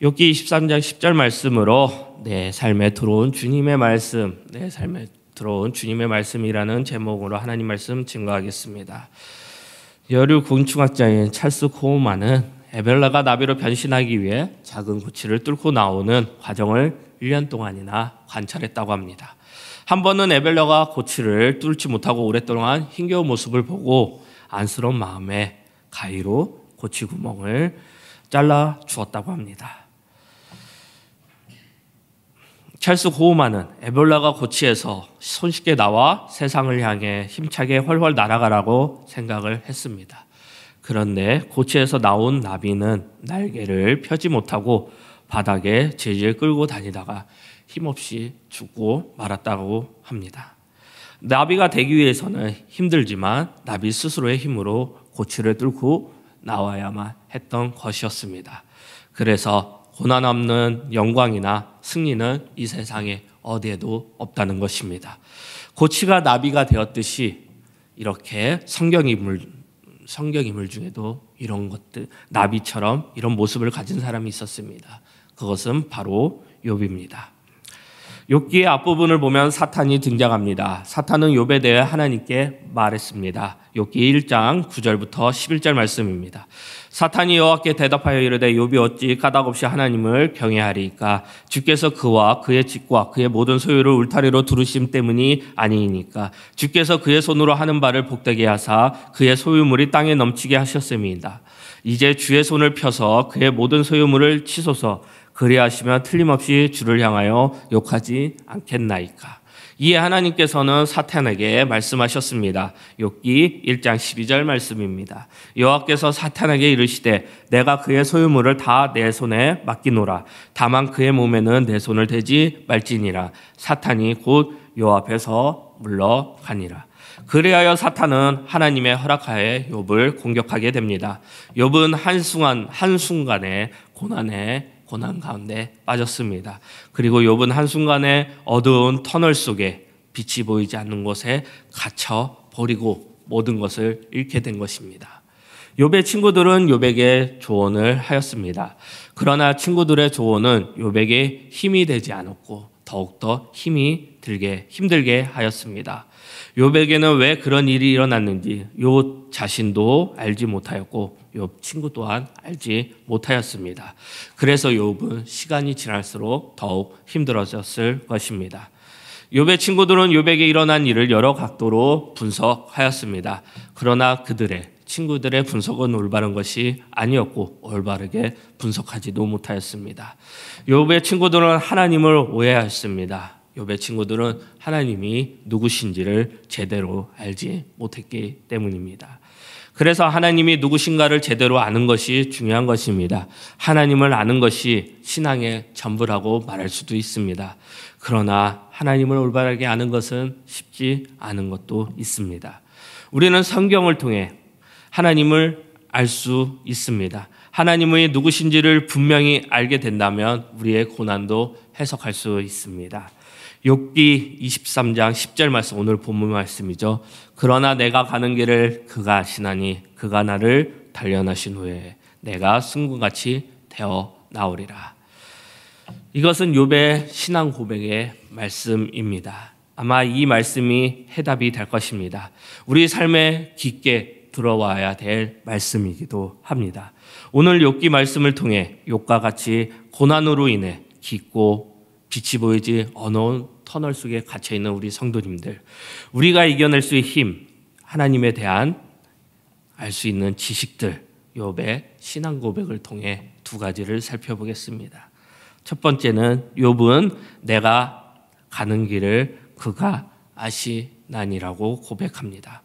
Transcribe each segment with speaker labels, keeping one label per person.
Speaker 1: 욕기 23장 10절 말씀으로 내 삶에 들어온 주님의 말씀, 내 삶에 들어온 주님의 말씀이라는 제목으로 하나님 말씀 증거하겠습니다. 여류 곤충학자인 찰스 코우만은 에벨라가 나비로 변신하기 위해 작은 고치를 뚫고 나오는 과정을 1년 동안이나 관찰했다고 합니다. 한 번은 에벨라가 고치를 뚫지 못하고 오랫동안 힘겨운 모습을 보고 안쓰러운 마음에 가위로 고치 구멍을 잘라 주었다고 합니다. 찰스 고우만은 에볼라가 고치에서 손쉽게 나와 세상을 향해 힘차게 훨훨 날아가라고 생각을 했습니다. 그런데 고치에서 나온 나비는 날개를 펴지 못하고 바닥에 질질 끌고 다니다가 힘없이 죽고 말았다고 합니다. 나비가 되기 위해서는 힘들지만 나비 스스로의 힘으로 고치를 뚫고 나와야만 했던 것이었습니다. 그래서 고난 없는 영광이나 승리는 이 세상에 어디에도 없다는 것입니다. 고치가 나비가 되었듯이 이렇게 성경 인물 성경 인물 중에도 이런 것들 나비처럼 이런 모습을 가진 사람이 있었습니다. 그것은 바로 욥입니다. 욥기의 앞부분을 보면 사탄이 등장합니다. 사탄은 욥에 대해 하나님께 말했습니다. 욥기 1장 9절부터 11절 말씀입니다. 사탄이 여호와께 대답하여 이르되 욥이 어찌 까닭없이 하나님을 경외하리이까 주께서 그와 그의 집과 그의 모든 소유를 울타리로 두르심 때문이 아니니까 주께서 그의 손으로 하는 바를 복되게 하사 그의 소유물이 땅에 넘치게 하셨습니다. 이제 주의 손을 펴서 그의 모든 소유물을 치소서 그리하시면 틀림없이 주를 향하여 욕하지 않겠나이까. 이에 하나님께서는 사탄에게 말씀하셨습니다. 욕기 1장 12절 말씀입니다. 여호와께서 사탄에게 이르시되 내가 그의 소유물을 다 내 손에 맡기노라. 다만 그의 몸에는 내 손을 대지 말지니라. 사탄이 곧요 앞에서 물러가니라. 그리하여 사탄은 하나님의 허락하에 욥을 공격하게 됩니다. 욥은 한순간 한순간에 고난에 고난 가운데 빠졌습니다. 그리고 욥은 한순간에 어두운 터널 속에 빛이 보이지 않는 곳에 갇혀 버리고 모든 것을 잃게 된 것입니다. 욥의 친구들은 욥에게 조언을 하였습니다. 그러나 친구들의 조언은 욥에게 힘이 되지 않았고 더욱더 힘이 들게 힘들게 하였습니다. 욥에게는 왜 그런 일이 일어났는지 욥 자신도 알지 못하였고 욥 친구 또한 알지 못하였습니다. 그래서 욥은 시간이 지날수록 더욱 힘들어졌을 것입니다. 욥의 친구들은 욥에게 일어난 일을 여러 각도로 분석하였습니다. 그러나 그들의 친구들의 분석은 올바른 것이 아니었고 올바르게 분석하지도 못하였습니다. 욥의 친구들은 하나님을 오해하였습니다. 욥의 친구들은 하나님이 누구신지를 제대로 알지 못했기 때문입니다. 그래서 하나님이 누구신가를 제대로 아는 것이 중요한 것입니다. 하나님을 아는 것이 신앙의 전부라고 말할 수도 있습니다. 그러나 하나님을 올바르게 아는 것은 쉽지 않은 것도 있습니다. 우리는 성경을 통해 하나님을 알 수 있습니다. 하나님의 누구신지를 분명히 알게 된다면 우리의 고난도 해석할 수 있습니다. 욕기 23장 10절 말씀 오늘 본문 말씀이죠. 그러나 내가 가는 길을 그가 아시나니 그가 나를 단련하신 후에 내가 승군같이 되어 나오리라. 이것은 욥의 신앙 고백의 말씀입니다. 아마 이 말씀이 해답이 될 것입니다. 우리 삶에 깊게 들어와야 될 말씀이기도 합니다. 오늘 욥기 말씀을 통해 욥과 같이 고난으로 인해 깊고 빛이 보이지 어느 터널 속에 갇혀 있는 우리 성도님들, 우리가 이겨낼 수 있는 힘, 하나님에 대한 알 수 있는 지식들, 욥의 신앙 고백을 통해 두 가지를 살펴보겠습니다. 첫 번째는 욥은 내가 가는 길을 그가 아시나니라고 고백합니다.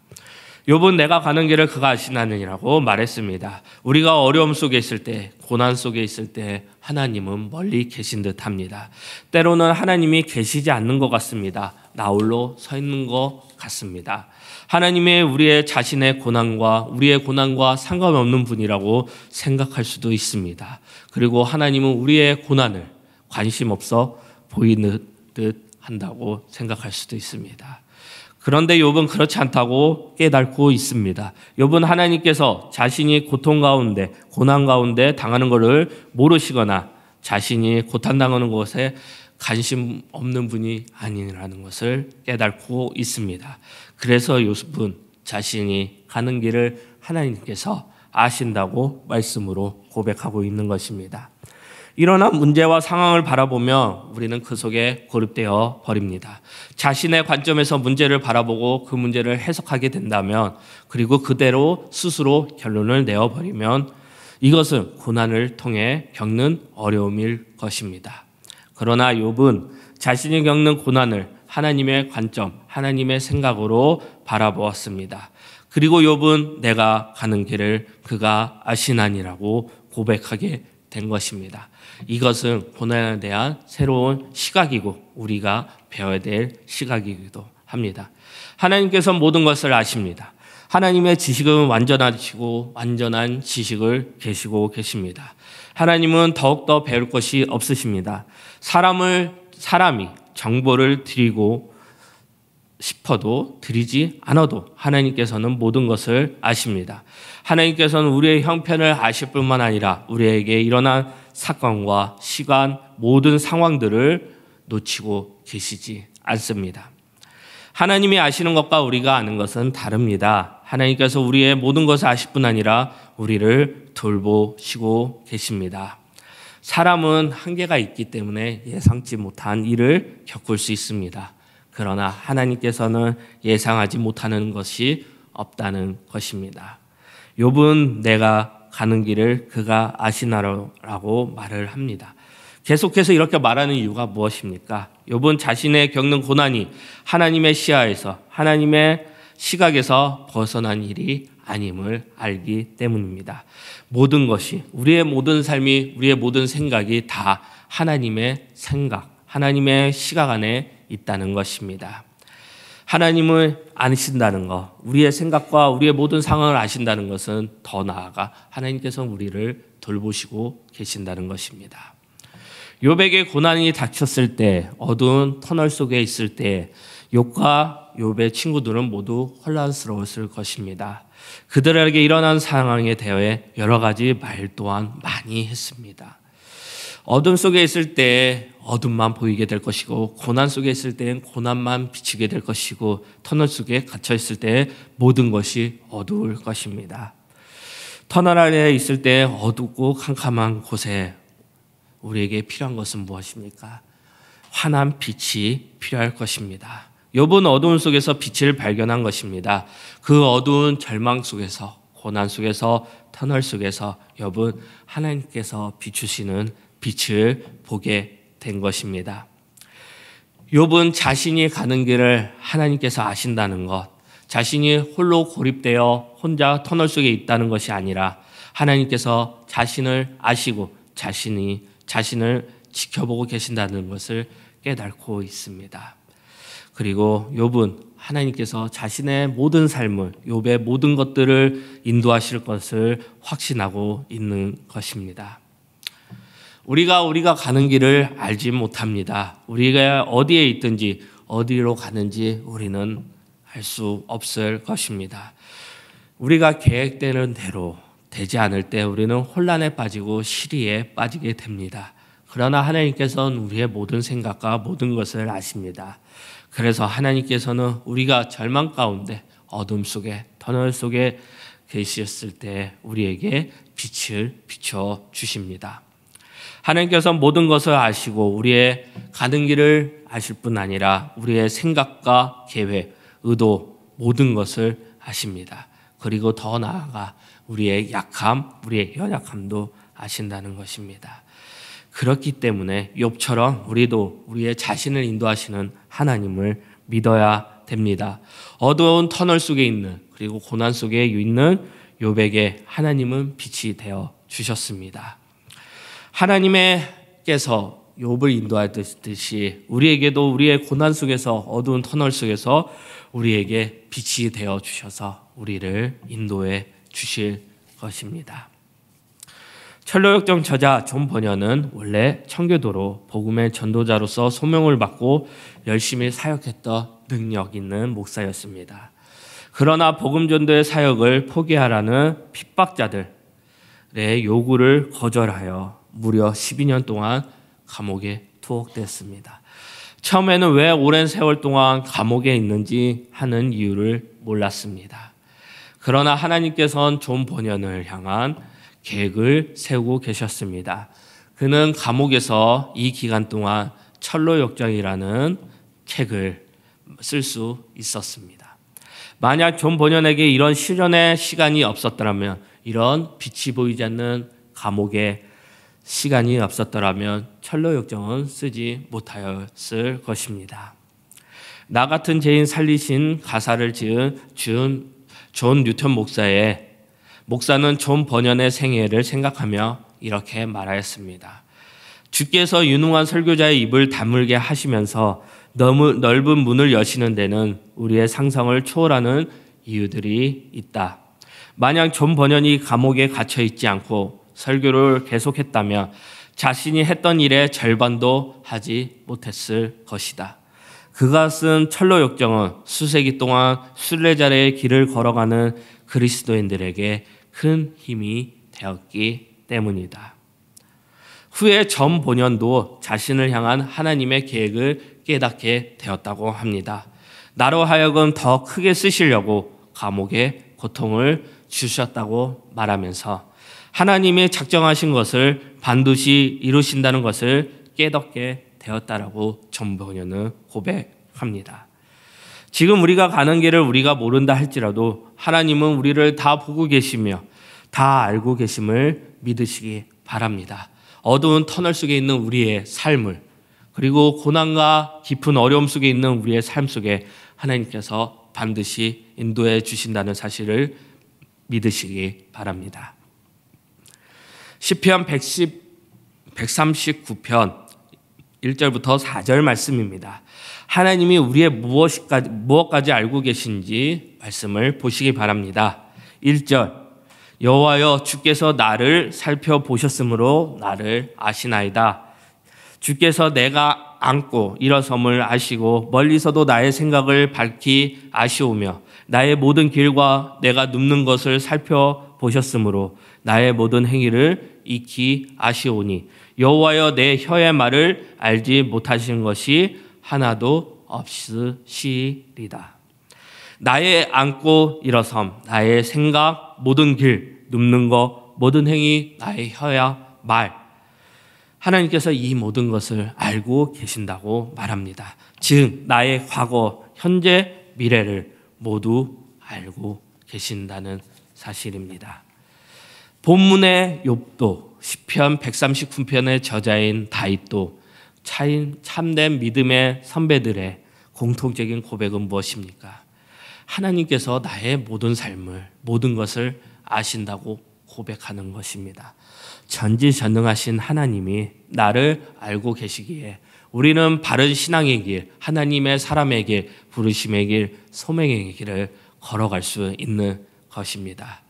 Speaker 1: 요번 내가 가는 길을 그가 아시나느니라고 말했습니다. 우리가 어려움 속에 있을 때, 고난 속에 있을 때 하나님은 멀리 계신 듯 합니다. 때로는 하나님이 계시지 않는 것 같습니다. 나 홀로 서 있는 것 같습니다. 하나님의 우리의 자신의 고난과 우리의 고난과 상관없는 분이라고 생각할 수도 있습니다. 그리고 하나님은 우리의 고난을 관심 없어 보이는 듯 한다고 생각할 수도 있습니다. 그런데 욥은 그렇지 않다고 깨닫고 있습니다. 욥은 하나님께서 자신이 고통 가운데 고난 가운데 당하는 것을 모르시거나 자신이 고탄당하는 것에 관심 없는 분이 아니라는 것을 깨닫고 있습니다. 그래서 요셉은 자신이 가는 길을 하나님께서 아신다고 말씀으로 고백하고 있는 것입니다. 일어난 문제와 상황을 바라보며 우리는 그 속에 고립되어 버립니다. 자신의 관점에서 문제를 바라보고 그 문제를 해석하게 된다면 그리고 그대로 스스로 결론을 내어 버리면 이것은 고난을 통해 겪는 어려움일 것입니다. 그러나 욥은 자신이 겪는 고난을 하나님의 관점, 하나님의 생각으로 바라보았습니다. 그리고 욥은 내가 가는 길을 그가 아시나니라고 고백하게 된 것입니다. 이것은 고난에 대한 새로운 시각이고 우리가 배워야 될 시각이기도 합니다. 하나님께서 모든 것을 아십니다. 하나님의 지식은 완전하시고 완전한 지식을 계시고 계십니다. 하나님은 더욱더 배울 것이 없으십니다. 사람을 사람이 정보를 드리고 싶어도 드리지 않아도 하나님께서는 모든 것을 아십니다. 하나님께서는 우리의 형편을 아실 뿐만 아니라 우리에게 일어난 사건과 시간, 모든 상황들을 놓치고 계시지 않습니다. 하나님이 아시는 것과 우리가 아는 것은 다릅니다. 하나님께서 우리의 모든 것을 아실 뿐 아니라 우리를 돌보시고 계십니다. 사람은 한계가 있기 때문에 예상치 못한 일을 겪을 수 있습니다. 그러나 하나님께서는 예상하지 못하는 것이 없다는 것입니다. 욥은 내가 가는 길을 그가 아시나라고 말을 합니다. 계속해서 이렇게 말하는 이유가 무엇입니까? 요번 자신의 겪는 고난이 하나님의 시야에서 하나님의 시각에서 벗어난 일이 아님을 알기 때문입니다. 모든 것이 우리의 모든 삶이 우리의 모든 생각이 다 하나님의 생각, 하나님의 시각 안에 있다는 것입니다. 하나님을 아신다는 것, 우리의 생각과 우리의 모든 상황을 아신다는 것은 더 나아가 하나님께서 우리를 돌보시고 계신다는 것입니다. 요백의 고난이 닥쳤을 때, 어두운 터널 속에 있을 때, 욕과 욕의 친구들은 모두 혼란스러웠을 것입니다. 그들에게 일어난 상황에 대해 여러 가지 말 또한 많이 했습니다. 어둠 속에 있을 때 어둠만 보이게 될 것이고 고난 속에 있을 때엔 고난만 비치게 될 것이고 터널 속에 갇혀 있을 때 모든 것이 어두울 것입니다. 터널 아에 있을 때 어둡고 캄캄한 곳에 우리에게 필요한 것은 무엇입니까? 환한 빛이 필요할 것입니다. 욥은 어두운 속에서 빛을 발견한 것입니다. 그 어두운 절망 속에서 고난 속에서 터널 속에서 욥은 하나님께서 비추시는 빛을 보게 된 것입니다. 욥은 자신이 가는 길을 하나님께서 아신다는 것, 자신이 홀로 고립되어 혼자 터널 속에 있다는 것이 아니라 하나님께서 자신을 아시고 자신이 자신을 지켜보고 계신다는 것을 깨닫고 있습니다. 그리고 욥은 하나님께서 자신의 모든 삶을 욥의 모든 것들을 인도하실 것을 확신하고 있는 것입니다. 우리가 우리가 가는 길을 알지 못합니다. 우리가 어디에 있든지 어디로 가는지 우리는 알 수 없을 것입니다. 우리가 계획되는 대로 되지 않을 때 우리는 혼란에 빠지고 시리에 빠지게 됩니다. 그러나 하나님께서는 우리의 모든 생각과 모든 것을 아십니다. 그래서 하나님께서는 우리가 절망 가운데 어둠 속에 터널 속에 계셨을 때 우리에게 빛을 비춰 주십니다. 하나님께서 모든 것을 아시고 우리의 가는 길을 아실 뿐 아니라 우리의 생각과 계획, 의도 모든 것을 아십니다. 그리고 더 나아가 우리의 약함, 우리의 연약함도 아신다는 것입니다. 그렇기 때문에 욥처럼 우리도 우리의 자신을 인도하시는 하나님을 믿어야 됩니다. 어두운 터널 속에 있는 그리고 고난 속에 있는 욥에게 하나님은 빛이 되어 주셨습니다. 하나님께서 욥을 인도하듯이 우리에게도 우리의 고난 속에서 어두운 터널 속에서 우리에게 빛이 되어 주셔서 우리를 인도해 주실 것입니다. 철로역정 저자 존 버녀는 원래 청교도로 복음의 전도자로서 소명을 받고 열심히 사역했던 능력 있는 목사였습니다. 그러나 복음 전도의 사역을 포기하라는 핍박자들의 요구를 거절하여 무려 12년 동안 감옥에 투옥됐습니다. 처음에는 왜 오랜 세월 동안 감옥에 있는지 하는 이유를 몰랐습니다. 그러나 하나님께서는 존 본연을 향한 계획을 세우고 계셨습니다. 그는 감옥에서 이 기간 동안 철로 역정이라는 책을 쓸 수 있었습니다. 만약 존 본연에게 이런 시련의 시간이 없었더라면 이런 빛이 보이지 않는 감옥의 시간이 앞섰더라면 철로 역정은 쓰지 못하였을 것입니다. 나 같은 죄인 살리신 가사를 지은 준, 존 뉴턴 목사의 목사는 존 번연의 생애를 생각하며 이렇게 말하였습니다. 주께서 유능한 설교자의 입을 다물게 하시면서 너무 넓은 문을 여시는 데는 우리의 상상을 초월하는 이유들이 있다. 만약 존 번연이 감옥에 갇혀 있지 않고 설교를 계속했다면 자신이 했던 일의 절반도 하지 못했을 것이다. 그가 쓴 철로 역정은 수세기 동안 순례자의 길을 걸어가는 그리스도인들에게 큰 힘이 되었기 때문이다. 후에 전 본연도 자신을 향한 하나님의 계획을 깨닫게 되었다고 합니다. 나로 하여금 더 크게 쓰시려고 감옥에 고통을 주셨다고 말하면서 하나님의 작정하신 것을 반드시 이루신다는 것을 깨닫게 되었다라고 전번연은 고백합니다. 지금 우리가 가는 길을 우리가 모른다 할지라도 하나님은 우리를 다 보고 계시며 다 알고 계심을 믿으시기 바랍니다. 어두운 터널 속에 있는 우리의 삶을 그리고 고난과 깊은 어려움 속에 있는 우리의 삶 속에 하나님께서 반드시 인도해 주신다는 사실을 믿으시기 바랍니다. 시편 110 139편 1절부터 4절 말씀입니다. 하나님이 우리의 무엇까지, 무엇까지 알고 계신지 말씀을 보시기 바랍니다. 1절 여호와여 주께서 나를 살펴보셨으므로 나를 아시나이다. 주께서 내가 안고 일어섬을 아시고 멀리서도 나의 생각을 밝히 아시오며 나의 모든 길과 내가 눕는 것을 살펴보셨으므로 나의 모든 행위를 익히 아시오니 여호와여 내 혀의 말을 알지 못하신 것이 하나도 없으시리다. 나의 앉고 일어섬, 나의 생각, 모든 길, 눕는 것, 모든 행위, 나의 혀야 말. 하나님께서 이 모든 것을 알고 계신다고 말합니다. 즉, 나의 과거, 현재, 미래를 모두 알고 계신다는 사실입니다. 본문의 욥도 시편 139편의 저자인 다윗도 참된 믿음의 선배들의 공통적인 고백은 무엇입니까? 하나님께서 나의 모든 삶을 모든 것을 아신다고 고백하는 것입니다. 전지전능하신 하나님이 나를 알고 계시기에 우리는 바른 신앙의 길, 하나님의 사람의 길, 부르심의 길, 소명의 길을 걸어갈 수 있는 것입니다.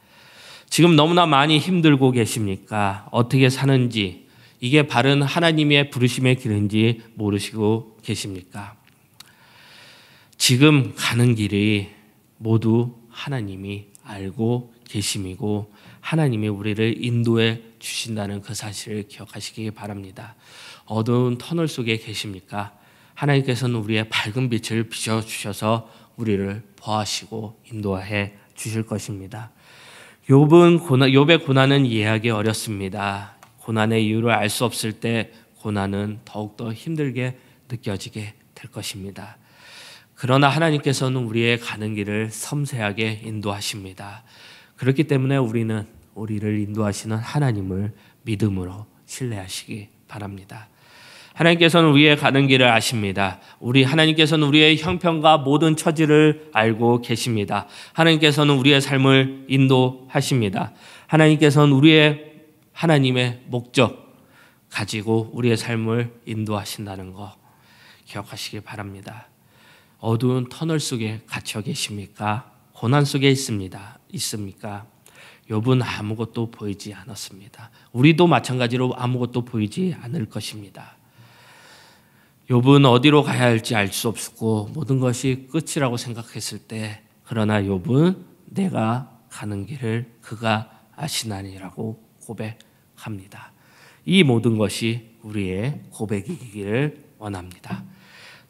Speaker 1: 지금 너무나 많이 힘들고 계십니까? 어떻게 사는지, 이게 바른 하나님의 부르심의 길인지 모르시고 계십니까? 지금 가는 길이 모두 하나님이 알고 계심이고 하나님이 우리를 인도해 주신다는 그 사실을 기억하시기 바랍니다. 어두운 터널 속에 계십니까? 하나님께서는 우리의 밝은 빛을 비춰 주셔서 우리를 보하시고 인도해 주실 것입니다. 욥은 고난, 욥의 고난은 이해하기 어렵습니다. 고난의 이유를 알 수 없을 때 고난은 더욱더 힘들게 느껴지게 될 것입니다. 그러나 하나님께서는 우리의 가는 길을 섬세하게 인도하십니다. 그렇기 때문에 우리는 우리를 인도하시는 하나님을 믿음으로 신뢰하시기 바랍니다. 하나님께서는 우리의 가는 길을 아십니다. 우리 하나님께서는 우리의 형편과 모든 처지를 알고 계십니다. 하나님께서는 우리의 삶을 인도하십니다. 하나님께서는 우리의 하나님의 목적 가지고 우리의 삶을 인도하신다는 거 기억하시길 바랍니다. 어두운 터널 속에 갇혀 계십니까? 고난 속에 있습니다. 있습니까? 욥분 아무것도 보이지 않았습니다. 우리도 마찬가지로 아무것도 보이지 않을 것입니다. 욥은 어디로 가야 할지 알 수 없었고 모든 것이 끝이라고 생각했을 때 그러나 욥은 내가 가는 길을 그가 아시나니라고 고백합니다. 이 모든 것이 우리의 고백이기를 원합니다.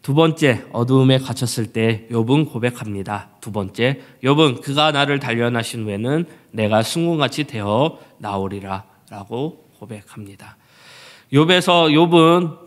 Speaker 1: 두 번째 어두움에 갇혔을 때 욥은 고백합니다. 두 번째 욥은 그가 나를 단련하신 후에는 내가 순궁같이 되어 나오리라라고 고백합니다. 욥에서 욥은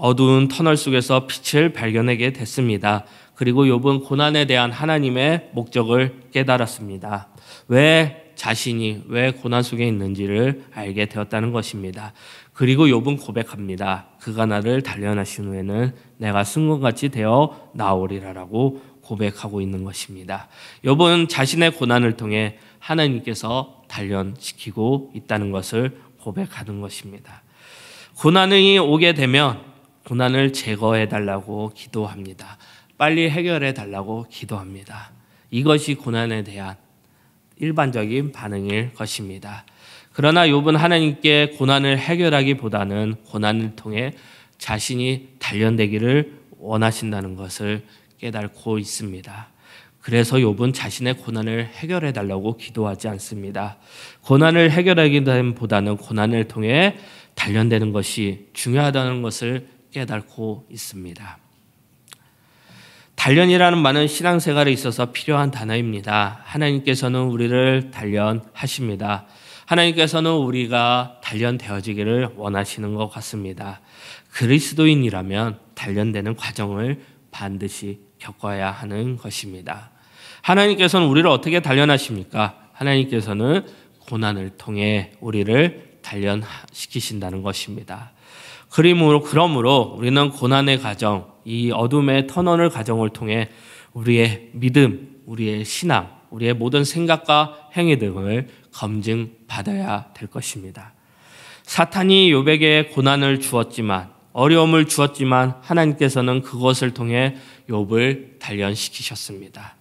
Speaker 1: 어두운 터널 속에서 빛을 발견하게 됐습니다. 그리고 욥은 고난에 대한 하나님의 목적을 깨달았습니다. 왜 자신이 왜 고난 속에 있는지를 알게 되었다는 것입니다. 그리고 욥은 고백합니다. 그가 나를 단련하신 후에는 내가 순금같이 되어 나오리라라고 고백하고 있는 것입니다. 욥은 자신의 고난을 통해 하나님께서 단련시키고 있다는 것을 고백하는 것입니다. 고난이 오게 되면 고난을 제거해 달라고 기도합니다. 빨리 해결해 달라고 기도합니다. 이것이 고난에 대한 일반적인 반응일 것입니다. 그러나 욥은 하나님께 고난을 해결하기보다는 고난을 통해 자신이 단련되기를 원하신다는 것을 깨닫고 있습니다. 그래서 욥은 자신의 고난을 해결해 달라고 기도하지 않습니다. 고난을 해결하기보다는 고난을 통해 단련되는 것이 중요하다는 것을 깨닫고 있습니다. 단련이라는 말은 신앙생활에 있어서 필요한 단어입니다. 하나님께서는 우리를 단련하십니다. 하나님께서는 우리가 단련되어지기를 원하시는 것 같습니다. 그리스도인이라면 단련되는 과정을 반드시 겪어야 하는 것입니다. 하나님께서는 우리를 어떻게 단련하십니까? 하나님께서는 고난을 통해 우리를 단련시키신다는 것입니다. 그림으로 그러므로 우리는 고난의 가정, 이 어둠의 터널을 가정을 통해 우리의 믿음, 우리의 신앙, 우리의 모든 생각과 행위 등을 검증받아야 될 것입니다. 사탄이 요백에 고난을 주었지만 어려움을 주었지만 하나님께서는 그것을 통해 욥을 단련시키셨습니다.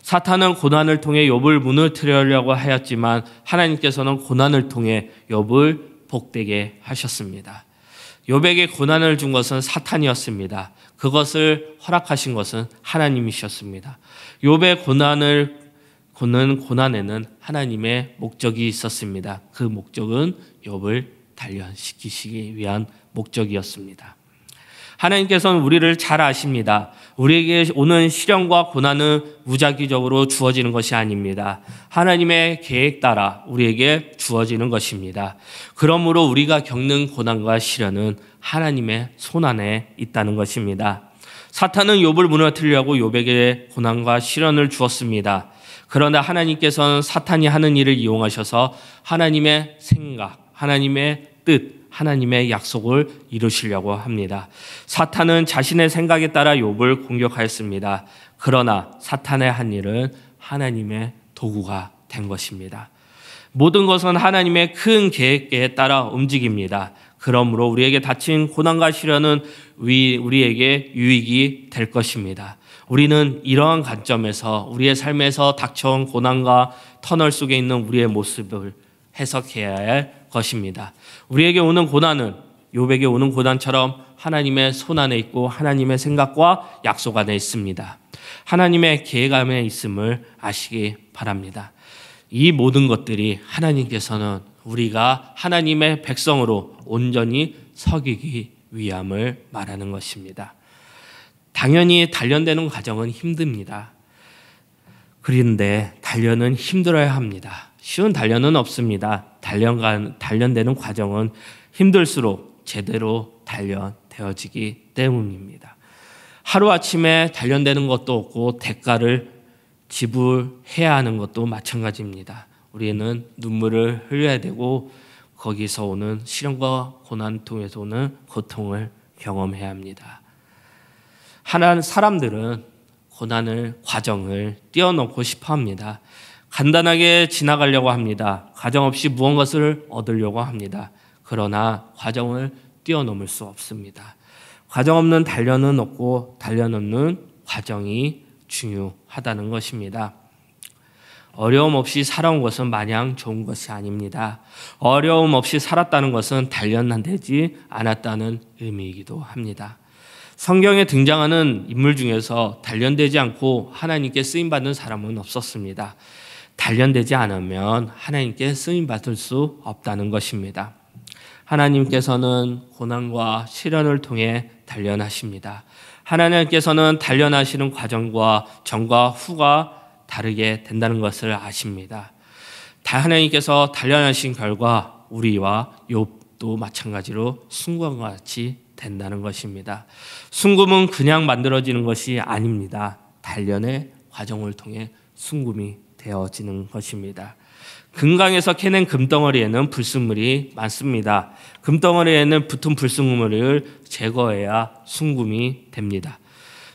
Speaker 1: 사탄은 고난을 통해 욥을 무너뜨리려고 하였지만 하나님께서는 고난을 통해 욥을 복되게 하셨습니다. 요백에 고난을 준 것은 사탄이었습니다. 그것을 허락하신 것은 하나님이셨습니다. 요백 고난을 고는 고난에는 하나님의 목적이 있었습니다. 그 목적은 욥을 단련시키시기 위한 목적이었습니다. 하나님께서는 우리를 잘 아십니다. 우리에게 오는 시련과 고난은 무작위적으로 주어지는 것이 아닙니다. 하나님의 계획 따라 우리에게 주어지는 것입니다. 그러므로 우리가 겪는 고난과 시련은 하나님의 손안에 있다는 것입니다. 사탄은 욥을 무너뜨리려고 욥에게 고난과 시련을 주었습니다. 그러나 하나님께서는 사탄이 하는 일을 이용하셔서 하나님의 생각, 하나님의 뜻, 하나님의 약속을 이루시려고 합니다. 사탄은 자신의 생각에 따라 욥을 공격하였습니다. 그러나 사탄의 한 일은 하나님의 도구가 된 것입니다. 모든 것은 하나님의 큰 계획에 따라 움직입니다. 그러므로 우리에게 닥친 고난과 시련은 우리에게 유익이 될 것입니다. 우리는 이러한 관점에서 우리의 삶에서 닥쳐온 고난과 터널 속에 있는 우리의 모습을 해석해야 할 것입니다. 우리에게 오는 고난은 요백에 오는 고난처럼 하나님의 손 안에 있고 하나님의 생각과 약속 안에 있습니다. 하나님의 계획 안에 있음을 아시기 바랍니다. 이 모든 것들이 하나님께서는 우리가 하나님의 백성으로 온전히 서기기 위함을 말하는 것입니다. 당연히 단련되는 과정은 힘듭니다. 그런데 단련은 힘들어야 합니다. 쉬운 단련은 없습니다. 단련간 단련되는 과정은 힘들수록 제대로 단련되어지기 때문입니다. 하루아침에 단련되는 것도 없고 대가를 지불해야 하는 것도 마찬가지입니다. 우리는 눈물을 흘려야 되고 거기서 오는 시련과 고난 통해서 오는 고통을 경험해야 합니다. 하나는 사람들은 고난을 과정을 뛰어넘고 싶어 합니다. 간단하게 지나가려고 합니다. 과정 없이 무언가를 얻으려고 합니다. 그러나 과정을 뛰어넘을 수 없습니다. 과정 없는 단련은 없고 단련 없는 과정이 중요하다는 것입니다. 어려움 없이 살아온 것은 마냥 좋은 것이 아닙니다. 어려움 없이 살았다는 것은 단련되지 않았다는 의미이기도 합니다. 성경에 등장하는 인물 중에서 단련되지 않고 하나님께 쓰임 받는 사람은 없었습니다. 단련되지 않으면 하나님께 쓰임 받을 수 없다는 것입니다. 하나님께서는 고난과 시련을 통해 단련하십니다. 하나님께서는 단련하시는 과정과 전과 후가 다르게 된다는 것을 아십니다. 하나님께서 단련하신 결과 우리와 욥도 마찬가지로 순금과 같이 된다는 것입니다. 순금은 그냥 만들어지는 것이 아닙니다. 단련의 과정을 통해 순금이 되어지는 것입니다. 금강에서 캐낸 금덩어리에는 불순물이 많습니다. 금덩어리에는 붙은 불순물을 제거해야 순금이 됩니다.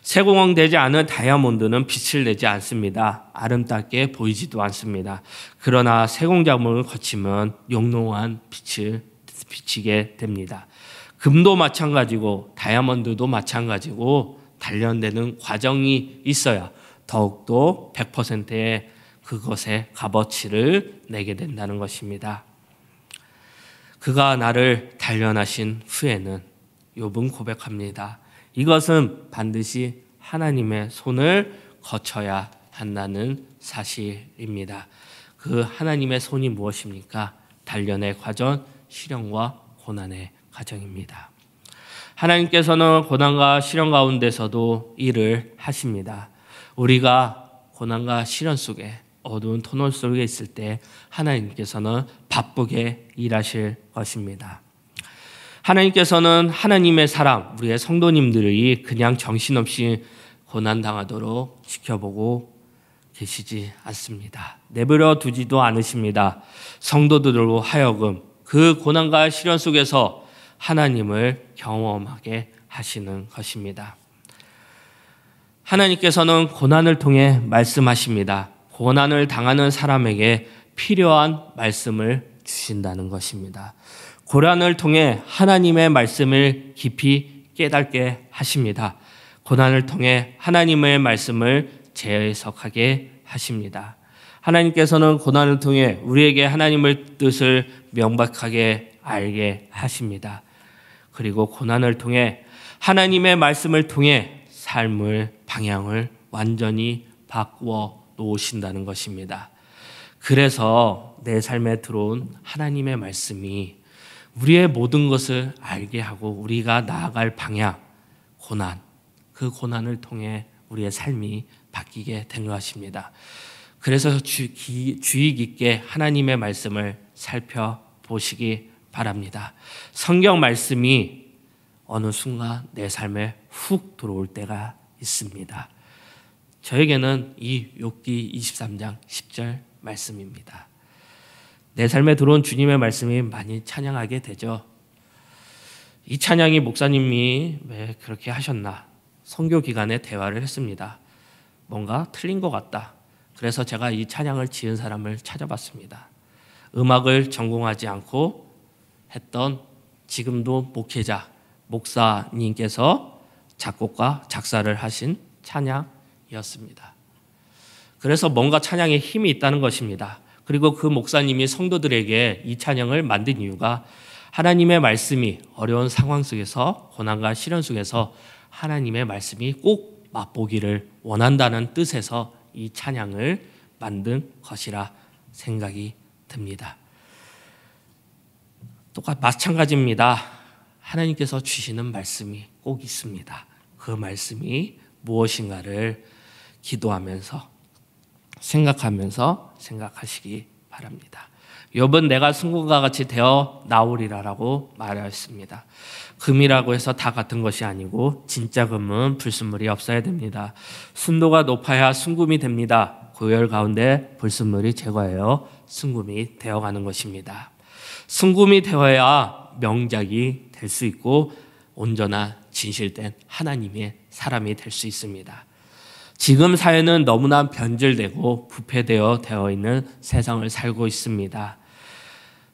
Speaker 1: 세공황되지 않은 다이아몬드는 빛을 내지 않습니다. 아름답게 보이지도 않습니다. 그러나 세공작물을 거치면 용롱한 빛을 비치게 됩니다. 금도 마찬가지고 다이아몬드도 마찬가지고 단련되는 과정이 있어야 더욱더 100%의 그것의 값어치를 내게 된다는 것입니다. 그가 나를 단련하신 후에는 욥은 고백합니다. 이것은 반드시 하나님의 손을 거쳐야 한다는 사실입니다. 그 하나님의 손이 무엇입니까? 단련의 과정, 시련과 고난의 과정입니다. 하나님께서는 고난과 시련 가운데서도 일을 하십니다. 우리가 고난과 시련 속에 어두운 터널 속에 있을 때 하나님께서는 바쁘게 일하실 것입니다. 하나님께서는 하나님의 사람, 우리의 성도님들이 그냥 정신없이 고난당하도록 지켜보고 계시지 않습니다. 내버려 두지도 않으십니다. 성도들로 하여금 그 고난과 시련 속에서 하나님을 경험하게 하시는 것입니다. 하나님께서는 고난을 통해 말씀하십니다. 고난을 당하는 사람에게 필요한 말씀을 주신다는 것입니다. 고난을 통해 하나님의 말씀을 깊이 깨닫게 하십니다. 고난을 통해 하나님의 말씀을 재해석하게 하십니다. 하나님께서는 고난을 통해 우리에게 하나님의 뜻을 명백하게 알게 하십니다. 그리고 고난을 통해 하나님의 말씀을 통해 삶을 방향을 완전히 바꾸어 놓으신다는 것입니다. 그래서 내 삶에 들어온 하나님의 말씀이 우리의 모든 것을 알게 하고 우리가 나아갈 방향, 고난, 그 고난을 통해 우리의 삶이 바뀌게 되려 하십니다. 그래서 주, 기, 주의 깊게 하나님의 말씀을 살펴보시기 바랍니다. 성경 말씀이 어느 순간 내 삶에 훅 들어올 때가 있습니다. 저에게는 이욕기 23장 10절 말씀입니다. 내 삶에 들어온 주님의 말씀이 많이 찬양하게 되죠. 이 찬양이 목사님이 왜 그렇게 하셨나? 선교 기간에 대화를 했습니다. 뭔가 틀린 것 같다. 그래서 제가 이 찬양을 지은 사람을 찾아봤습니다. 음악을 전공하지 않고 했던 지금도 목회자 목사님께서 작곡과 작사를 하신 찬양 였습니다. 그래서 뭔가 찬양에 힘이 있다는 것입니다. 그리고 그 목사님이 성도들에게 이 찬양을 만든 이유가 하나님의 말씀이 어려운 상황 속에서 고난과 시련 속에서 하나님의 말씀이 꼭 맛보기를 원한다는 뜻에서 이 찬양을 만든 것이라 생각이 듭니다. 똑같 마찬가지입니다. 하나님께서 주시는 말씀이 꼭 있습니다. 그 말씀이 무엇인가를 기도하면서 생각하면서 생각하시기 바랍니다. 욥은 내가 순금과 같이 되어 나오리라라고 말하였습니다. 금이라고 해서 다 같은 것이 아니고 진짜 금은 불순물이 없어야 됩니다. 순도가 높아야 순금이 됩니다. 고열 가운데 불순물이 제거하여 순금이 되어가는 것입니다. 순금이 되어야 명작이 될 수 있고 온전한 진실된 하나님의 사람이 될 수 있습니다. 지금 사회는 너무나 변질되고 부패되어 되어 있는 세상을 살고 있습니다.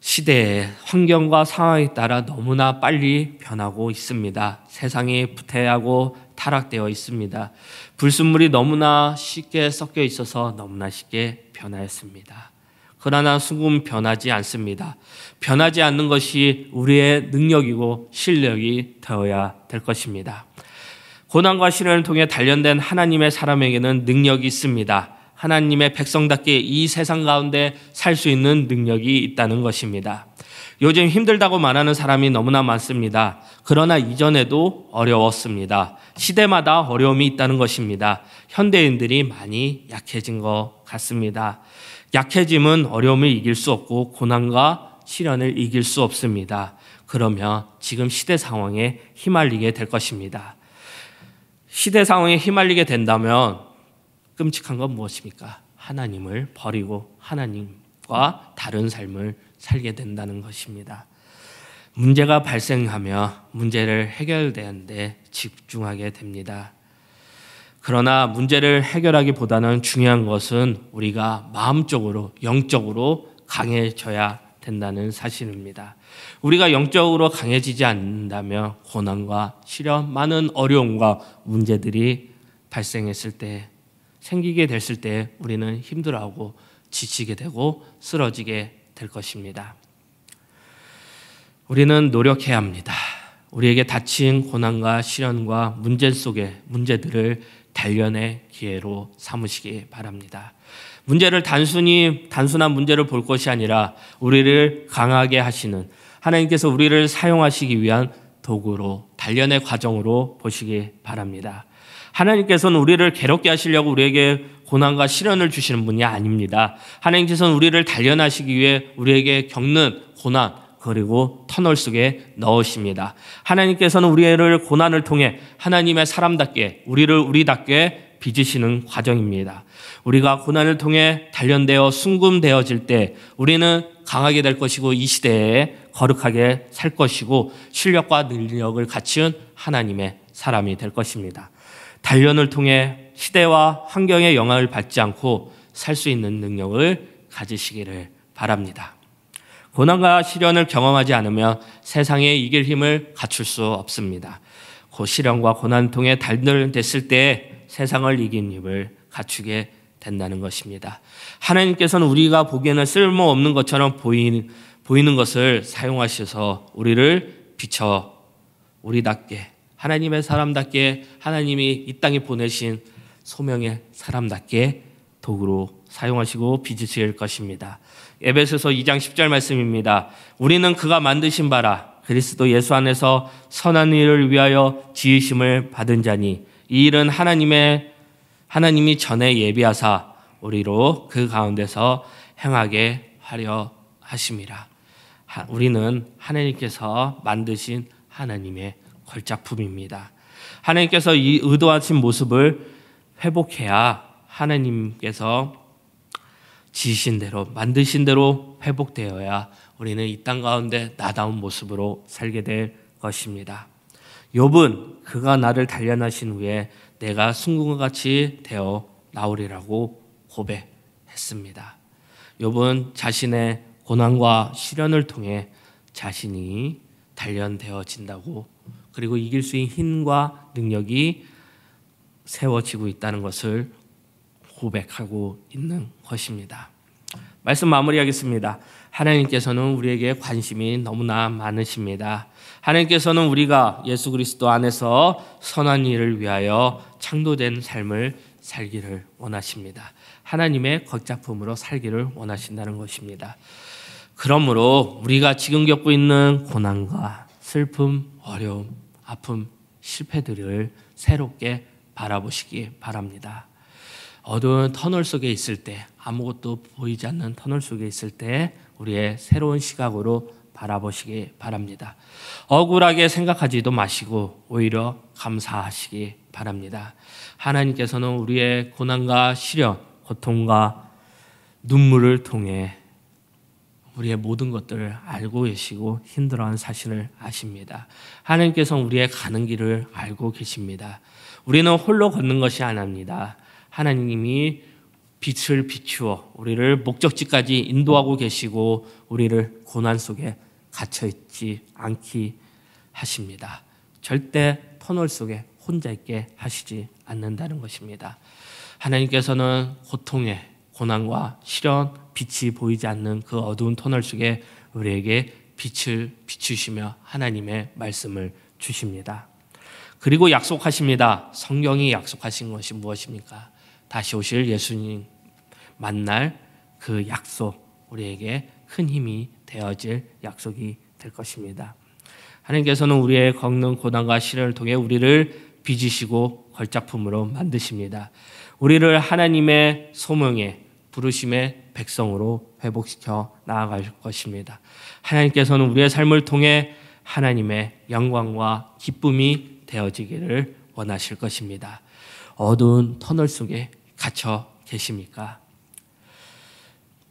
Speaker 1: 시대의 환경과 상황에 따라 너무나 빨리 변하고 있습니다. 세상이 부패하고 타락되어 있습니다. 불순물이 너무나 쉽게 섞여 있어서 너무나 쉽게 변하였습니다. 그러나 수금 변하지 않습니다. 변하지 않는 것이 우리의 능력이고 실력이 되어야 될 것입니다. 고난과 시련을 통해 단련된 하나님의 사람에게는 능력이 있습니다. 하나님의 백성답게 이 세상 가운데 살 수 있는 능력이 있다는 것입니다. 요즘 힘들다고 말하는 사람이 너무나 많습니다. 그러나 이전에도 어려웠습니다. 시대마다 어려움이 있다는 것입니다. 현대인들이 많이 약해진 것 같습니다. 약해짐은 어려움을 이길 수 없고 고난과 시련을 이길 수 없습니다. 그러면 지금 시대 상황에 휘말리게 될 것입니다. 시대 상황에 휘말리게 된다면 끔찍한 건 무엇입니까? 하나님을 버리고 하나님과 다른 삶을 살게 된다는 것입니다. 문제가 발생하며 문제를 해결되는데 집중하게 됩니다. 그러나 문제를 해결하기보다는 중요한 것은 우리가 마음적으로 영적으로 강해져야 된다는 사실입니다. 우리가 영적으로 강해지지 않는다면 고난과 시련, 많은 어려움과 문제들이 발생했을 때, 생기게 됐을 때 우리는 힘들어하고 지치게 되고 쓰러지게 될 것입니다. 우리는 노력해야 합니다. 우리에게 닥친 고난과 시련과 문제 속의 문제들을 단련의 기회로 삼으시기 바랍니다. 문제를 단순히 단순한 문제를 볼 것이 아니라 우리를 강하게 하시는 하나님께서 우리를 사용하시기 위한 도구로 단련의 과정으로 보시기 바랍니다. 하나님께서는 우리를 괴롭게 하시려고 우리에게 고난과 시련을 주시는 분이 아닙니다. 하나님께서는 우리를 단련하시기 위해 우리에게 겪는 고난 그리고 터널 속에 넣으십니다. 하나님께서는 우리를 고난을 통해 하나님의 사람답게 우리를 우리답게 빚으시는 과정입니다. 우리가 고난을 통해 단련되어 순금되어질 때 우리는 강하게 될 것이고 이 시대에 거룩하게 살 것이고 실력과 능력을 갖춘 하나님의 사람이 될 것입니다. 단련을 통해 시대와 환경의 영향을 받지 않고 살 수 있는 능력을 가지시기를 바랍니다. 고난과 시련을 경험하지 않으면 세상에 이길 힘을 갖출 수 없습니다. 고 시련과 고난 통해 단련됐을 때 세상을 이긴 힘을 갖추게 된다는 것입니다. 하나님께서는 우리가 보기에는 쓸모없는 것처럼 보이는, 보이는 것을 사용하셔서 우리를 비춰 우리답게 하나님의 사람답게 하나님이 이 땅에 보내신 소명의 사람답게 도구로 사용하시고 빚으실 것입니다. 에베소서 2장 10절 말씀입니다. 우리는 그가 만드신 바라 그리스도 예수 안에서 선한 일을 위하여 지으심을 받은 자니 이 일은 하나님의 하나님이 전에 예비하사 우리로 그 가운데서 행하게 하려 하십이라 우리는 하나님께서 만드신 하나님의 걸작품입니다. 하나님께서 이 의도하신 모습을 회복해야 하나님께서 지신 대로 만드신 대로 회복되어야 우리는 이 땅 가운데 나다운 모습으로 살게 될 것입니다. 욥은 그가 나를 단련하신 후에 내가 순금과 같이 되어 나오리라고 고백했습니다. 욥은 자신의 고난과 시련을 통해 자신이 단련되어진다고 그리고 이길 수 있는 힘과 능력이 세워지고 있다는 것을 고백하고 있는 것입니다. 말씀 마무리하겠습니다. 하나님께서는 우리에게 관심이 너무나 많으십니다. 하나님께서는 우리가 예수 그리스도 안에서 선한 일을 위하여 창도된 삶을 살기를 원하십니다. 하나님의 겉작품으로 살기를 원하신다는 것입니다. 그러므로 우리가 지금 겪고 있는 고난과 슬픔, 어려움, 아픔, 실패들을 새롭게 바라보시기 바랍니다. 어두운 터널 속에 있을 때, 아무것도 보이지 않는 터널 속에 있을 때, 우리의 새로운 시각으로 바라보시기 바랍니다. 억울하게 생각하지도 마시고 오히려 감사하시기 바랍니다. 하나님께서는 우리의 고난과 시련, 고통과 눈물을 통해 우리의 모든 것들을 알고 계시고 힘들어하는 사실을 아십니다. 하나님께서 우리의 가는 길을 알고 계십니다. 우리는 홀로 걷는 것이 아닙니다. 하나님이 빛을 비추어 우리를 목적지까지 인도하고 계시고 우리를 고난 속에 갇혀 있지 않기 하십니다. 절대 터널 속에 혼자 있게 하시지 않는다는 것입니다. 하나님께서는 고통의 고난과 시련, 빛이 보이지 않는 그 어두운 터널 속에 우리에게 빛을 비추시며 하나님의 말씀을 주십니다. 그리고 약속하십니다. 성경이 약속하신 것이 무엇입니까? 다시 오실 예수님 만날 그 약속 우리에게 큰 힘이 되어질 약속이 될 것입니다. 하나님께서는 우리의 겪는 고난과 시련을 통해 우리를 빚으시고 걸작품으로 만드십니다. 우리를 하나님의 소명에 부르심의 백성으로 회복시켜 나아갈 것입니다. 하나님께서는 우리의 삶을 통해 하나님의 영광과 기쁨이 되어지기를 원하실 것입니다. 어두운 터널 속에 갇혀 계십니까?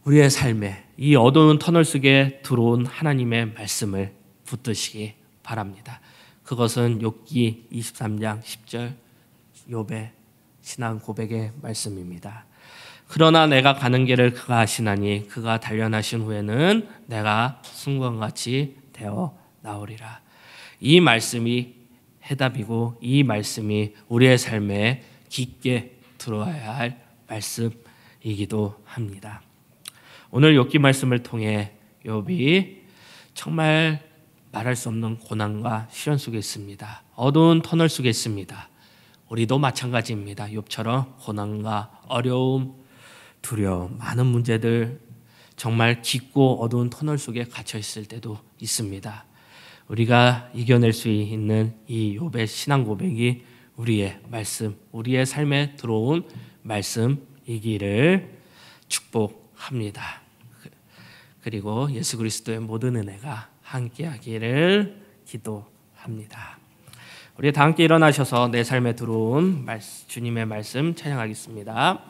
Speaker 1: 우리의 삶에 이 어두운 터널 속에 들어온 하나님의 말씀을 붙드시기 바랍니다. 그것은 욥기 23장 10절 욥의 신앙 고백의 말씀입니다. 그러나 내가 가는 길을 그가 하시나니 그가 단련하신 후에는 내가 순간같이 되어 나오리라. 이 말씀이 해답이고 이 말씀이 우리의 삶에 깊게 들어와야 할 말씀이기도 합니다. 오늘 욥기 말씀을 통해 욥이 정말 말할 수 없는 고난과 시련 속에 있습니다. 어두운 터널 속에 있습니다. 우리도 마찬가지입니다. 욥처럼 고난과 어려움, 두려움, 많은 문제들 정말 깊고 어두운 터널 속에 갇혀 있을 때도 있습니다. 우리가 이겨낼 수 있는 이 욥의 신앙 고백이 우리의 말씀, 우리의 삶에 들어온 말씀이기를 축복합니다. 그리고 예수 그리스도의 모든 은혜가 함께하기를 기도합니다. 우리 다 함께 일어나셔서 내 삶에 들어온 말씀, 주님의 말씀 찬양하겠습니다.